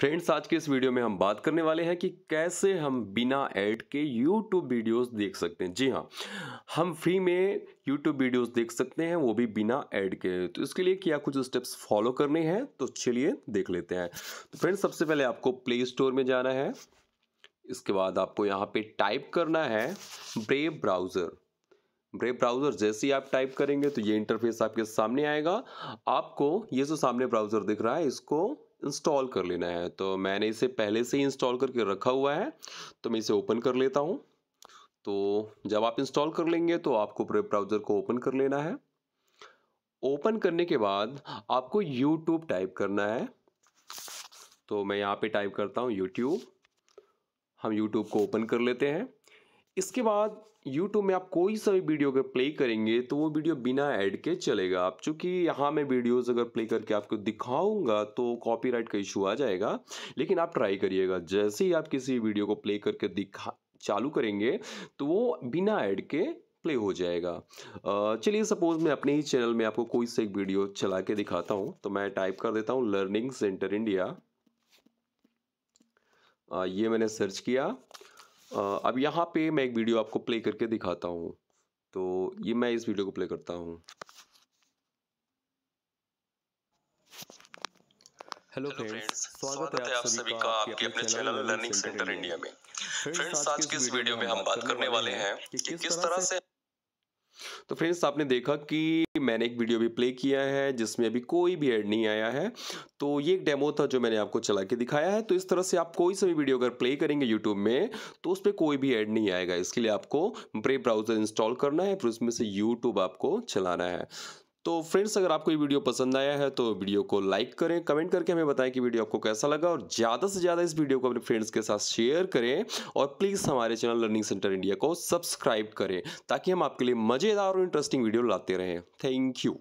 friends आज के इस वीडियो में हम बात करने वाले हैं कि कैसे हम बिना ऐड के यूट्यूब वीडियोस देख सकते हैं जी हाँ हम फ्री में यूट्यूब वीडियोस देख सकते हैं वो भी बिना ऐड के तो इसके लिए क्या कुछ स्टेप्स फॉलो करने हैं तो चलिए देख लेते हैं तो फ्रेंड्स सबसे पहले आपको प्ले स्टोर में जाना है इसके बाद आपको यहाँ पे टाइप करना है ब्रेव ब्राउज़र ब्रेव ब्राउज़र जैसे ही आप टाइप करेंगे तो ये इंटरफेस आपके सामने आएगा आपको ये जो सामने ब्राउज़र दिख रहा है इसको इंस्टॉल कर लेना है तो मैंने इसे पहले से ही इंस्टॉल करके रखा हुआ है तो मैं इसे ओपन कर लेता हूँ तो जब आप इंस्टॉल कर लेंगे तो आपको ब्राउज़र को ओपन कर लेना है ओपन करने के बाद आपको यूट्यूब टाइप करना है तो मैं यहाँ पे टाइप करता हूँ यूट्यूब हम यूट्यूब को ओपन कर लेते हैं इसके बाद YouTube में आप कोई सा भी वीडियो अगर प्ले करेंगे तो वो वीडियो बिना ऐड के चलेगा आप चूँकि यहाँ मैं वीडियोस अगर प्ले करके आपको दिखाऊंगा तो कॉपीराइट का इशू आ जाएगा लेकिन आप ट्राई करिएगा जैसे ही आप किसी वीडियो को प्ले करके दिखा चालू करेंगे तो वो बिना ऐड के प्ले हो जाएगा चलिए सपोज मैं अपने ही चैनल में आपको कोई से एक वीडियो चला के दिखाता हूँ तो मैं टाइप कर देता हूँ लर्निंग सेंटर इंडिया ये मैंने सर्च किया अब यहाँ पे मैं एक वीडियो आपको प्ले करके दिखाता हूँ तो ये मैं इस वीडियो को प्ले करता हूँ हेलो फ्रेंड्स स्वागत है आप सभी का आपके अपने चैनल लर्निंग सेंटर इंडिया में फ्रेंड्स आज के इस वीडियो में हम बात करने वाले हैं कि किस तरह से तो फ्रेंड्स आपने देखा कि मैंने एक वीडियो भी प्ले किया है जिसमें अभी कोई भी ऐड नहीं आया है तो ये एक डेमो था जो मैंने आपको चला के दिखाया है तो इस तरह से आप कोई सा भी वीडियो अगर प्ले करेंगे यूट्यूब में तो उस पर कोई भी ऐड नहीं आएगा इसके लिए आपको ब्रेक ब्राउज़र इंस्टॉल करना है फिर उसमें से यूट्यूब आपको चलाना है तो फ्रेंड्स अगर आपको ये वीडियो पसंद आया है तो वीडियो को लाइक करें कमेंट करके हमें बताएं कि वीडियो आपको कैसा लगा और ज़्यादा से ज़्यादा इस वीडियो को अपने फ्रेंड्स के साथ शेयर करें और प्लीज़ हमारे चैनल लर्निंग सेंटर इंडिया को सब्सक्राइब करें ताकि हम आपके लिए मज़ेदार और इंटरेस्टिंग वीडियो लाते रहें थैंक यू